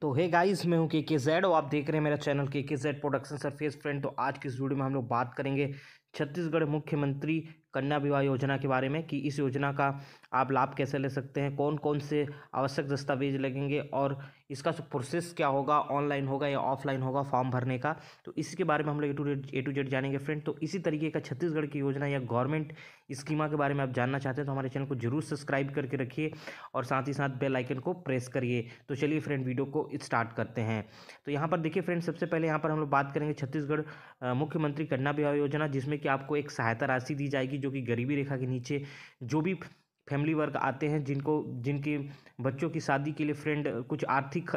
तो hey guys मैं हूं के के जेड और आप देख रहे हैं मेरा चैनल के के जेड प्रोडक्शन सरफेस फ्रेंड तो आज की इस वीडियो में हम लोग बात करेंगे छत्तीसगढ़ मुख्यमंत्री कन्या विवाह योजना के बारे में कि इस योजना का आप लाभ कैसे ले सकते हैं कौन कौन से आवश्यक दस्तावेज लगेंगे और इसका प्रोसेस क्या होगा ऑनलाइन होगा या ऑफलाइन होगा फॉर्म भरने का तो इसके बारे में हम लोग A to A to Z जानेंगे फ्रेंड तो इसी तरीके का छत्तीसगढ़ की योजना या गवर्नमेंट स्कीमा के बारे में आप जानना चाहते हैं तो हमारे चैनल को जरूर सब्सक्राइब करके रखिए और साथ ही साथ बेल आइकन को प्रेस करिए तो चलिए फ्रेंड वीडियो को स्टार्ट करते हैं तो यहाँ पर देखिए फ्रेंड सबसे पहले यहाँ पर हम लोग बात करेंगे छत्तीसगढ़ मुख्यमंत्री कन्या विवाह योजना जिसमें कि आपको एक सहायता राशि दी जाएगी जो कि गरीबी रेखा के नीचे जो भी फैमिली वर्क आते हैं जिनको जिनके बच्चों की शादी के लिए फ्रेंड कुछ आर्थिक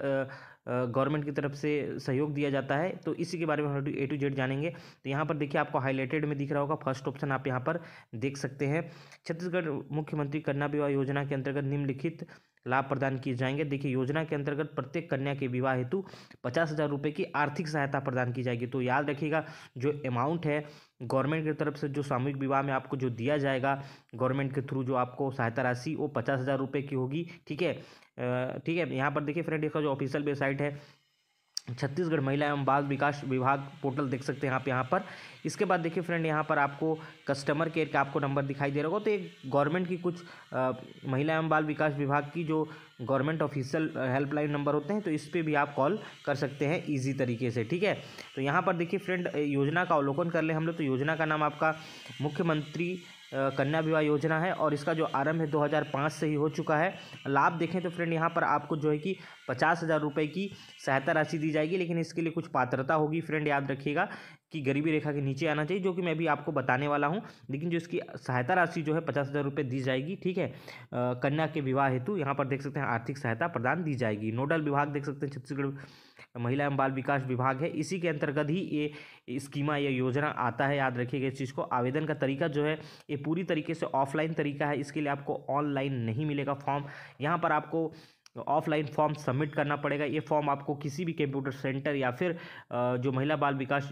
गवर्नमेंट की तरफ से सहयोग दिया जाता है तो इसी के बारे में हम ए टू जेड जानेंगे तो यहाँ पर देखिए आपको हाईलाइटेड में दिख रहा होगा फर्स्ट ऑप्शन आप यहाँ पर देख सकते हैं छत्तीसगढ़ मुख्यमंत्री कन्या विवाह योजना के अंतर्गत निम्नलिखित लाभ प्रदान किए जाएंगे देखिए योजना के अंतर्गत प्रत्येक कन्या के विवाह हेतु पचास हज़ार रुपये की आर्थिक सहायता प्रदान की जाएगी तो याद रखिएगा जो अमाउंट है गवर्नमेंट की तरफ से जो सामूहिक विवाह में आपको जो दिया जाएगा गवर्नमेंट के थ्रू जो आपको सहायता राशि वो पचास हज़ार रुपये की होगी ठीक है ठीक है यहाँ पर देखिए फ्रेंड इसका जो ऑफिशियल वेबसाइट है छत्तीसगढ़ महिला एवं बाल विकास विभाग पोर्टल देख सकते हैं आप यहाँ पर इसके बाद देखिए फ्रेंड यहाँ पर आपको कस्टमर केयर का आपको नंबर दिखाई दे रहा होगा तो एक गवर्नमेंट की कुछ आ, महिला एवं बाल विकास विभाग की जो गवर्नमेंट ऑफिशियल हेल्पलाइन नंबर होते हैं तो इस पर भी आप कॉल कर सकते हैं ईजी तरीके से ठीक है तो यहाँ पर देखिए फ्रेंड योजना का अवलोकन कर ले हम लोग तो योजना का नाम आपका मुख्यमंत्री कन्या विवाह योजना है और इसका जो आरंभ है 2005 से ही हो चुका है लाभ देखें तो फ्रेंड यहाँ पर आपको जो है कि पचास हज़ार रुपये की सहायता राशि दी जाएगी लेकिन इसके लिए कुछ पात्रता होगी फ्रेंड याद रखिएगा कि गरीबी रेखा के नीचे आना चाहिए जो कि मैं भी आपको बताने वाला हूँ लेकिन जो इसकी सहायता राशि जो है पचास हज़ार रुपये दी जाएगी ठीक है कन्या के विवाह हेतु यहाँ पर देख सकते हैं आर्थिक सहायता प्रदान दी जाएगी नोडल विभाग देख सकते हैं छत्तीसगढ़ महिला एवं बाल विकास विभाग है इसी के अंतर्गत ही ये स्कीमा या योजना आता है याद रखिएगा इस चीज़ को आवेदन का तरीका जो है ये पूरी तरीके से ऑफलाइन तरीका है इसके लिए आपको ऑनलाइन नहीं मिलेगा फॉर्म यहाँ पर आपको ऑफलाइन फॉर्म सबमिट करना पड़ेगा ये फॉर्म आपको किसी भी कंप्यूटर सेंटर या फिर जो महिला बाल विकास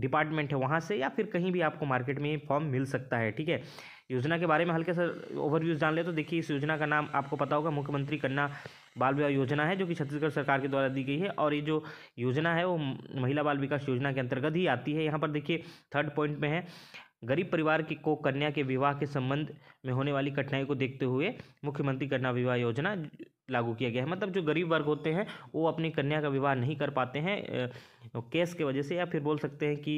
डिपार्टमेंट है वहाँ से या फिर कहीं भी आपको मार्केट में ये फॉर्म मिल सकता है ठीक है योजना के बारे में हल्के से ओवरव्यूज जान ले तो देखिए इस योजना का नाम आपको पता होगा मुख्यमंत्री कन्या बाल विवाह योजना है जो कि छत्तीसगढ़ सरकार के द्वारा दी गई है और ये जो योजना है वो महिला बाल विकास योजना के अंतर्गत ही आती है यहाँ पर देखिए थर्ड पॉइंट में है गरीब परिवार की को कन्या के विवाह के संबंध में होने वाली कठिनाई को देखते हुए मुख्यमंत्री कन्या विवाह योजना लागू किया गया है मतलब जो गरीब वर्ग होते हैं वो अपनी कन्या का विवाह नहीं कर पाते हैं कैश के वजह से या फिर बोल सकते हैं कि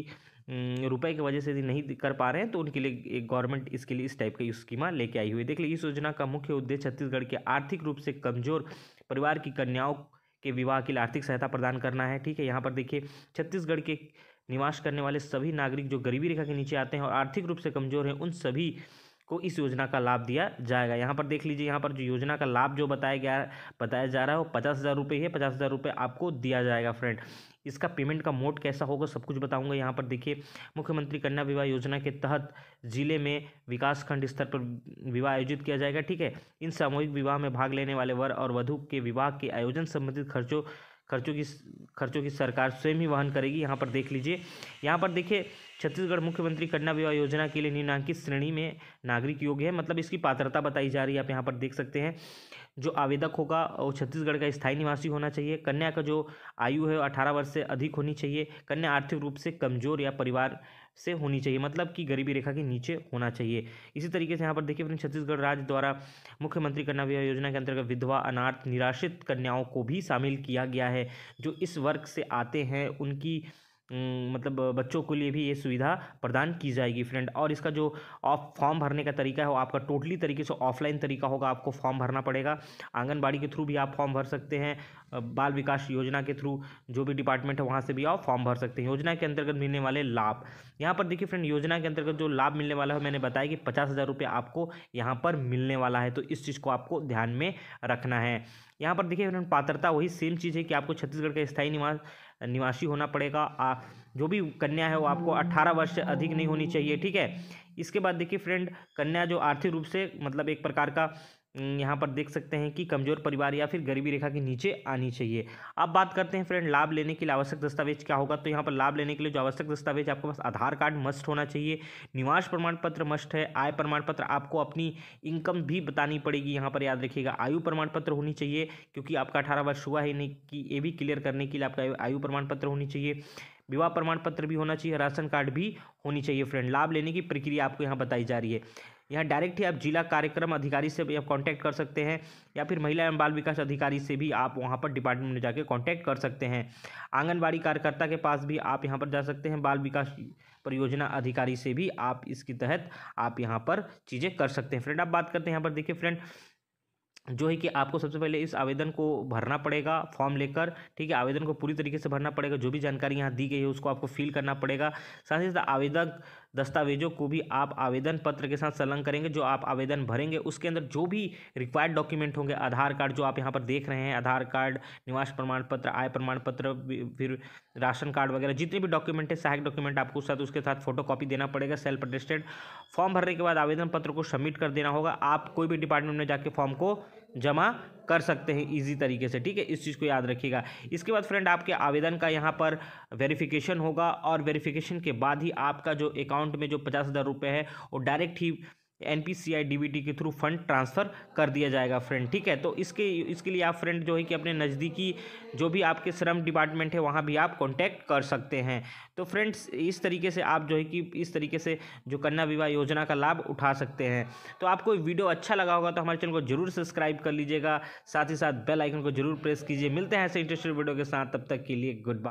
रुपए की वजह से यदि नहीं कर पा रहे हैं तो उनके लिए एक गवर्नमेंट इसके लिए इस टाइप का स्कीमा लेके आई हुई है देख लीजिए इस योजना का मुख्य उद्देश्य छत्तीसगढ़ के आर्थिक रूप से कमजोर परिवार की कन्याओं के विवाह के लिए आर्थिक सहायता प्रदान करना है ठीक है यहाँ पर देखिए छत्तीसगढ़ के निवास करने वाले सभी नागरिक जो गरीबी रेखा के नीचे आते हैं और आर्थिक रूप से कमजोर हैं उन सभी को इस योजना का लाभ दिया जाएगा यहाँ पर देख लीजिए यहाँ पर जो योजना का लाभ जो बताया गया बताया जा रहा है वो पचास हज़ार रुपये है पचास हज़ार रुपये आपको दिया जाएगा फ्रेंड इसका पेमेंट का मोड कैसा होगा सब कुछ बताऊंगा यहाँ पर देखिए मुख्यमंत्री कन्या विवाह योजना के तहत जिले में विकास खंड स्तर पर विवाह आयोजित किया जाएगा ठीक है इन सामूहिक विवाह में भाग लेने वाले वर और वधु के विवाह के आयोजन संबंधित खर्चों खर्चों की खर्चों की सरकार स्वयं ही वहन करेगी यहाँ पर देख लीजिए यहाँ पर देखिए छत्तीसगढ़ मुख्यमंत्री कन्या विवाह योजना के लिए निम्नांकित श्रेणी में नागरिक योग्य है मतलब इसकी पात्रता बताई जा रही है आप यहाँ पर देख सकते हैं जो आवेदक होगा वो छत्तीसगढ़ का स्थायी निवासी होना चाहिए कन्या का जो आयु है अठारह वर्ष से अधिक होनी चाहिए कन्या आर्थिक रूप से कमजोर या परिवार से होनी चाहिए मतलब कि गरीबी रेखा के नीचे होना चाहिए इसी तरीके से यहाँ पर देखिए अपने छत्तीसगढ़ राज्य द्वारा मुख्यमंत्री कन्या विवाह योजना के अंतर्गत विधवा अनाथ निराश्रित कन्याओं को भी शामिल किया गया है जो इस वर्ग से आते हैं उनकी मतलब बच्चों के लिए भी ये सुविधा प्रदान की जाएगी फ्रेंड और इसका जो ऑफ फॉर्म भरने का तरीका है वो आपका टोटली तरीके से ऑफलाइन तरीका होगा आपको फॉर्म भरना पड़ेगा आंगनबाड़ी के थ्रू भी आप फॉर्म भर सकते हैं बाल विकास योजना के थ्रू जो भी डिपार्टमेंट है वहाँ से भी आप फॉर्म भर सकते हैं योजना के अंतर्गत मिलने वाले लाभ यहाँ पर देखिए फ्रेंड योजना के अंतर्गत जो लाभ मिलने वाला है मैंने बताया कि पचास हज़ार रुपये आपको यहाँ पर मिलने वाला है तो इस चीज़ को आपको ध्यान में रखना है यहाँ पर देखिए फ्रेंड पात्रता वही सेम चीज़ है कि आपको छत्तीसगढ़ का स्थायी निवास निवासी होना पड़ेगा आ, जो भी कन्या है वो आपको 18 हम्म। वर्ष से अधिक नहीं होनी चाहिए ठीक है इसके बाद देखिए फ्रेंड कन्या जो आर्थिक रूप से मतलब एक प्रकार का हम्म, यहाँ पर देख सकते हैं कि कमजोर परिवार या फिर गरीबी रेखा के नीचे आनी चाहिए अब बात करते हैं फ्रेंड लाभ लेने के लिए आवश्यक दस्तावेज क्या होगा तो यहाँ पर लाभ लेने के लिए जो आवश्यक दस्तावेज आपके पास आधार कार्ड मस्ट होना चाहिए निवास प्रमाण पत्र मस्ट है आय प्रमाण पत्र आपको अपनी इनकम भी बतानी पड़ेगी यहाँ पर याद रखिएगा आयु प्रमाण पत्र होनी चाहिए क्योंकि आपका अठारह वर्ष हुआ है नहीं कि ये भी क्लियर करने के लिए आपका आयु प्रमाण पत्र होनी चाहिए विवाह प्रमाण पत्र भी होना चाहिए राशन कार्ड भी होनी चाहिए फ्रेंड लाभ लेने की प्रक्रिया आपको यहाँ बताई जा रही है यहाँ डायरेक्ट ही आप जिला कार्यक्रम अधिकारी से आप कॉन्टैक्ट कर सकते हैं या फिर महिला एवं बाल विकास अधिकारी से भी आप वहाँ पर डिपार्टमेंट में जाकर कॉन्टैक्ट कर सकते हैं आंगनबाड़ी कार्यकर्ता के पास भी आप यहाँ पर जा सकते हैं बाल विकास परियोजना अधिकारी से भी आप इसके तहत आप यहाँ पर चीज़ें कर सकते हैं फ्रेंड आप बात करते हैं यहाँ पर देखिए फ्रेंड जो है कि आपको सबसे पहले इस आवेदन को भरना पड़ेगा फॉर्म लेकर ठीक है आवेदन को पूरी तरीके से भरना पड़ेगा जो भी जानकारी यहाँ दी गई है उसको आपको फिल करना पड़ेगा साथ ही साथ आवेदक दस्तावेजों को भी आप आवेदन पत्र के साथ संलग्न करेंगे जो आप आवेदन भरेंगे उसके अंदर जो भी रिक्वायर्ड डॉक्यूमेंट होंगे आधार कार्ड जो आप यहाँ पर देख रहे हैं आधार कार्ड निवास प्रमाण पत्र आय प्रमाण पत्र फिर राशन कार्ड वगैरह जितने भी डॉक्यूमेंट है सहायक डॉक्यूमेंट आपको साथ उसके साथ फोटो कॉपी देना पड़ेगा सेल्फ अटेस्टेड फॉर्म भरने के बाद आवेदन पत्र को सबमिट कर देना होगा आप कोई भी डिपार्टमेंट में जाकर फॉर्म को जमा कर सकते हैं इजी तरीके से ठीक है इस चीज़ को याद रखिएगा इसके बाद फ्रेंड आपके आवेदन का यहाँ पर वेरिफिकेशन होगा और वेरिफिकेशन के बाद ही आपका जो अकाउंट में जो पचास हज़ार रुपये है वो डायरेक्ट ही एन पी के थ्रू फंड ट्रांसफ़र कर दिया जाएगा फ्रेंड ठीक है तो इसके इसके लिए आप फ्रेंड जो है कि अपने नज़दीकी जो भी आपके श्रम डिपार्टमेंट है वहाँ भी आप कॉन्टैक्ट कर सकते हैं तो फ्रेंड्स इस तरीके से आप जो है कि इस तरीके से जो कन्या विवाह योजना का लाभ उठा सकते हैं तो आपको वीडियो अच्छा लगा होगा तो हमारे चैनल को जरूर सब्सक्राइब कर लीजिएगा साथ ही साथ बेल आइकन को जरूर प्रेस कीजिए मिलते हैं ऐसे इंटरेस्टेड वीडियो के साथ तब तक के लिए गुड बाय